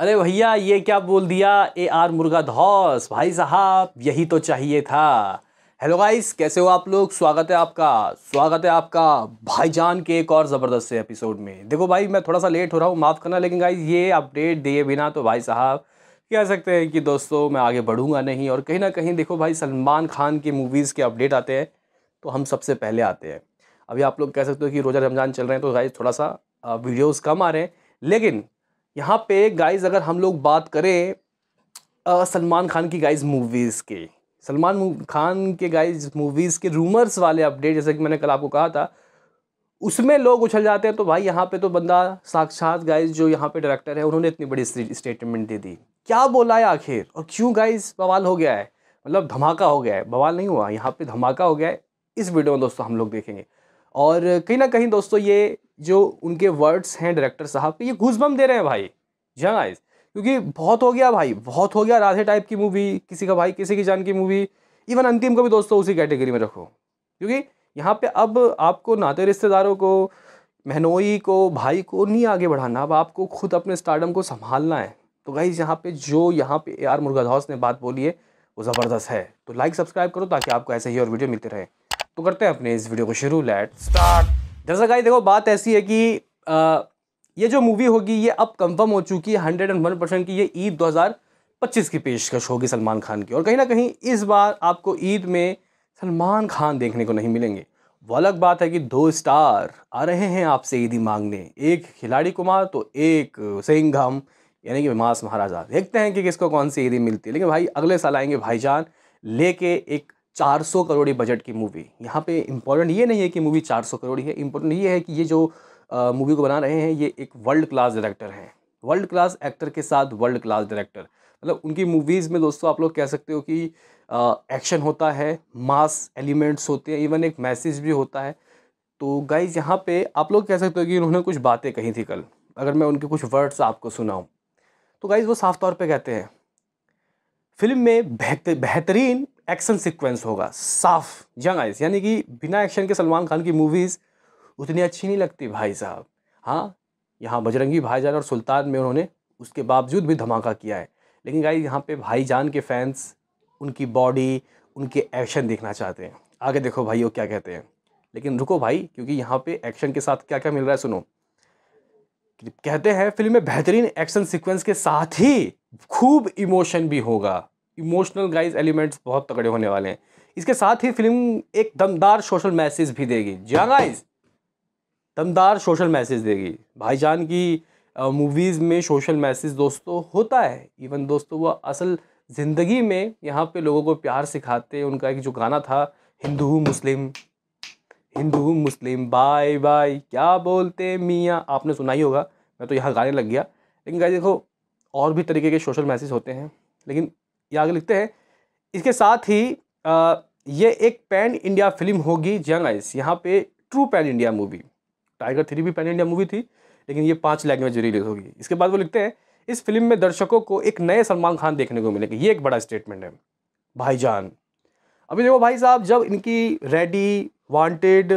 अरे भैया ये क्या बोल दिया ए आर मुर्गा धौस भाई साहब यही तो चाहिए था हेलो गाइस कैसे हो आप लोग स्वागत है आपका स्वागत है आपका भाईजान के एक और ज़बरदस्त से एपिसोड में देखो भाई मैं थोड़ा सा लेट हो रहा हूँ माफ़ करना लेकिन गाइस ये अपडेट दिए बिना तो भाई साहब कह सकते हैं कि दोस्तों मैं आगे बढ़ूंगा नहीं और कहीं ना कहीं देखो भाई सलमान खान की मूवीज़ के अपडेट आते हैं तो हम सबसे पहले आते हैं अभी आप लोग कह सकते हो कि रोज़ा रमज़ान चल रहे हैं तो गाइस थोड़ा सा वीडियोज़ कम आ रहे हैं लेकिन यहाँ पे गाइज अगर हम लोग बात करें सलमान खान की गाइज मूवीज़ के सलमान खान के गाइज मूवीज़ के रूमर्स वाले अपडेट जैसे कि मैंने कल आपको कहा था उसमें लोग उछल जाते हैं तो भाई यहाँ पे तो बंदा साक्षात गाइज जो यहाँ पे डायरेक्टर है उन्होंने इतनी बड़ी स्टेटमेंट दे दी क्या बोला है आखिर और क्यों गाइज बवाल हो गया है मतलब धमाका हो गया है बवाल नहीं हुआ यहाँ पे धमाका हो गया है इस वीडियो में दोस्तों हम लोग देखेंगे और कहीं ना कहीं दोस्तों ये जो उनके वर्ड्स हैं डायरेक्टर साहब के ये घुसबम दे रहे हैं भाई जंग क्योंकि बहुत हो गया भाई बहुत हो गया राधे टाइप की मूवी किसी का भाई किसी की जान की मूवी इवन अंतिम को भी दोस्तों उसी कैटेगरी में रखो क्योंकि यहाँ पे अब आपको नाते तो रिश्तेदारों को महनोई को भाई को नहीं आगे बढ़ाना अब आपको खुद अपने स्टार्डम को संभालना है तो गाइज यहाँ पे जो यहाँ पे ए आर मुर्गाधौस ने बात बोली है वो ज़बरदस्त है तो लाइक सब्सक्राइब करो ताकि आपको ऐसे ही और वीडियो मिलते रहे तो करते हैं अपने इस वीडियो को शुरू लेट स्टार्ट दरअसल गाइस देखो बात ऐसी है कि आ, ये जो मूवी होगी ये अब कंफर्म हो चुकी है हंड्रेड एंड वन परसेंट की ये ईद 2025 की पेशकश होगी सलमान खान की और कहीं ना कहीं इस बार आपको ईद में सलमान खान देखने को नहीं मिलेंगे वो अलग बात है कि दो स्टार आ रहे हैं आपसे ईदी मांगने एक खिलाड़ी कुमार तो एक सिंघम यानी कि मास महाराजा देखते हैं कि किसको कौन सी ईदी मिलती है लेकिन भाई अगले साल आएंगे भाईजान लेके एक 400 करोड़ बजट की मूवी यहाँ पे इम्पोर्टेंट ये नहीं है कि मूवी 400 करोड़ है इम्पोर्टेंट ये है कि ये जो मूवी को बना रहे हैं ये एक वर्ल्ड क्लास डायरेक्टर हैं वर्ल्ड क्लास एक्टर के साथ वर्ल्ड क्लास डायरेक्टर मतलब उनकी मूवीज़ में दोस्तों आप लोग कह सकते हो कि एक्शन होता है मास एलिमेंट्स होते हैं इवन एक मैसेज भी होता है तो गाइज यहाँ पे आप लोग कह सकते हो कि उन्होंने कुछ बातें कही थी कल अगर मैं उनके कुछ वर्ड्स आपको सुनाऊँ तो गाइज वो साफ तौर पर कहते हैं फिल्म में बेहतरीन एक्शन सीक्वेंस होगा साफ यंग आइज यानी कि बिना एक्शन के सलमान खान की मूवीज़ उतनी अच्छी नहीं लगती भाई साहब हाँ यहाँ बजरंगी भाईजान और सुल्तान में उन्होंने उसके बावजूद भी धमाका किया है लेकिन गाइज यहाँ पे भाईजान के फैंस उनकी बॉडी उनके एक्शन देखना चाहते हैं आगे देखो भाई वो क्या कहते हैं लेकिन रुको भाई क्योंकि यहाँ पे एक्शन के साथ क्या क्या मिल रहा है सुनो कहते हैं फिल्म में बेहतरीन एक्शन सीक्वेंस के साथ ही खूब इमोशन भी होगा इमोशनल गाइज एलिमेंट्स बहुत तगड़े होने वाले हैं इसके साथ ही फिल्म एक दमदार सोशल मैसेज भी देगी जी हाँ गाइज दमदार सोशल मैसेज देगी भाईजान की मूवीज़ में सोशल मैसेज दोस्तों होता है इवन दोस्तों वह असल ज़िंदगी में यहाँ पे लोगों को प्यार सिखाते उनका एक जो गाना था हिंदू मुस्लिम हिंदू मुस्लिम बाय बाय क्या बोलते मियाँ आपने सुना ही होगा मैं तो यहाँ गाने लग गया लेकिन गाइज देखो और भी तरीके के सोशल मैसेज होते हैं लेकिन ये आगे लिखते हैं इसके साथ ही आ, ये एक पैन इंडिया फिल्म होगी जंग आइस यहाँ पे true pan India movie Tiger three भी पैन इंडिया मूवी थी लेकिन ये पांच लैंग्वेज रिलीज होगी इसके बाद वो लिखते हैं इस फिल्म में दर्शकों को एक नए सलमान खान देखने को मिलेंगे ये एक बड़ा स्टेटमेंट है भाईजान अभी देखो भाई साहब जब इनकी रेडी वांटेड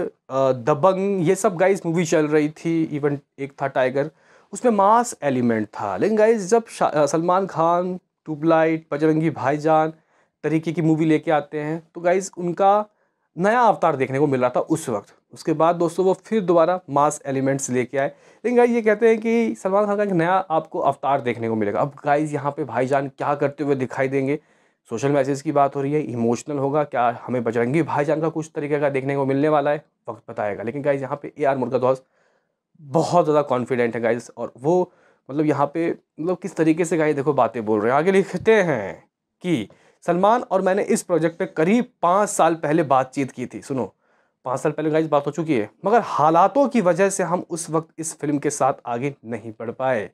दबंग ये सब गाइस मूवी चल रही थी इवन एक था टाइगर उसमें मास एलिमेंट था लेकिन गाइस जब सलमान खान ट्यूबलाइट बजरंगी भाईजान तरीके की मूवी लेके आते हैं तो गाइज़ उनका नया अवतार देखने को मिल रहा था उस वक्त उसके बाद दोस्तों वो फिर दोबारा मास एलिमेंट्स लेके आए लेकिन गाइज ये कहते हैं कि सलमान खान का एक नया आपको अवतार देखने को मिलेगा अब गाइज यहाँ पे भाईजान क्या करते हुए दिखाई देंगे सोशल मैसेज की बात हो रही है इमोशनल होगा क्या हमें बजरंगी भाईजान का कुछ तरीके का देखने को मिलने वाला है वक्त बताएगा लेकिन गाइज यहाँ पे ए आर मुर्गा बहुत ज़्यादा कॉन्फिडेंट है गाइज और वो मतलब यहाँ पे मतलब किस तरीके से गाइस देखो बातें बोल रहे हैं आगे लिखते हैं कि सलमान और मैंने इस प्रोजेक्ट पे करीब पाँच साल पहले बातचीत की थी सुनो पाँच साल पहले गाइस बात हो चुकी है मगर हालातों की वजह से हम उस वक्त इस फिल्म के साथ आगे नहीं बढ़ पाए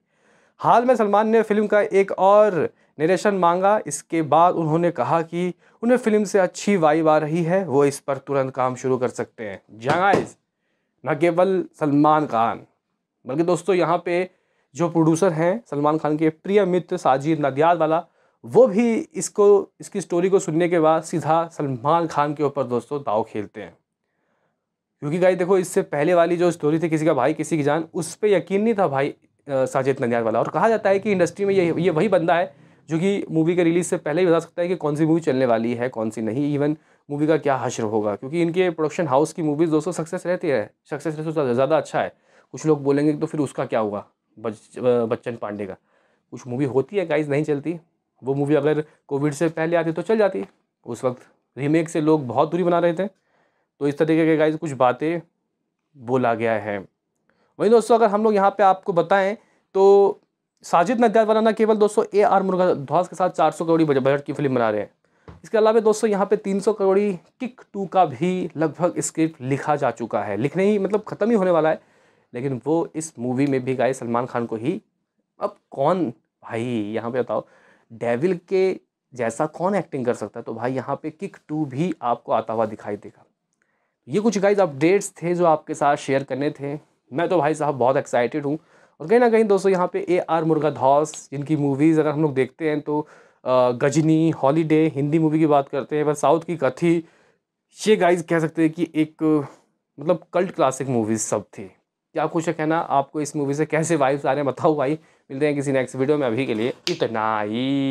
हाल में सलमान ने फिल्म का एक और निरेशन मांगा इसके बाद उन्होंने कहा कि उन्हें फिल्म से अच्छी वाइब आ रही है वो इस पर तुरंत काम शुरू कर सकते हैं जहाँ न केवल सलमान खान बल्कि दोस्तों यहाँ पे जो प्रोड्यूसर हैं सलमान खान के प्रिय मित्र साजिद नदियाद वाला वो भी इसको इसकी स्टोरी को सुनने के बाद सीधा सलमान खान के ऊपर दोस्तों दाव खेलते हैं क्योंकि गाई देखो इससे पहले वाली जो स्टोरी थी किसी का भाई किसी की जान उस पर यकीन नहीं था भाई साजिद नदियाद वाला और कहा जाता है कि इंडस्ट्री में ये ये वही बंदा है जो कि मूवी के रिलीज़ से पहले ही बता सकता है कि कौन सी मूवी चलने वाली है कौन सी नहीं इवन मूवी का क्या हश्र होगा क्योंकि इनके प्रोडक्शन हाउस की मूवीज़ दोस्तों सक्सेस रहती है सक्सेस है तो ज़्यादा अच्छा है कुछ लोग बोलेंगे तो फिर उसका क्या हुआ बच, बच्चन पांडे का कुछ मूवी होती है गाइज नहीं चलती वो मूवी अगर कोविड से पहले आती तो चल जाती उस वक्त रीमेक से लोग बहुत दूरी बना रहे थे तो इस तरीके के गाइज कुछ बातें बोला गया है वहीं दोस्तों अगर हम लोग यहाँ पे आपको बताएं तो साजिद नद्याद वाला ना केवल दोस्तों ए आर मुर्गा ध्वास के साथ 400 करोड़ी बजट की फिल्म बना रहे हैं इसके अलावा दोस्तों यहाँ पे 300 करोड़ी किक टू का भी लगभग स्क्रिप्ट लिखा जा चुका है लिखने ही मतलब ख़त्म ही होने वाला है लेकिन वो इस मूवी में भी गाए सलमान खान को ही अब कौन भाई यहाँ पे बताओ डेविल के जैसा कौन एक्टिंग कर सकता है तो भाई यहाँ पे किक टू भी आपको आता हुआ दिखाई देगा ये कुछ गाइज अपडेट्स थे जो आपके साथ शेयर करने थे मैं तो भाई साहब बहुत एक्साइटेड हूँ और कहीं ना कहीं दोस्तों यहाँ पे ए आर मुर्गा धौस जिनकी मूवीज़ अगर हम लोग देखते हैं तो गजनी हॉलीडे हिंदी मूवी की बात करते हैं पर साउथ की कथी ये गाइज कह सकते हैं कि एक मतलब कल्ट क्लासिक मूवीज़ सब थी क्या कुछ है कहना आपको इस मूवी से कैसे वाइब्स आ रहे हैं बताओ भाई मिलते हैं किसी नेक्स्ट वीडियो में अभी के लिए इतना ही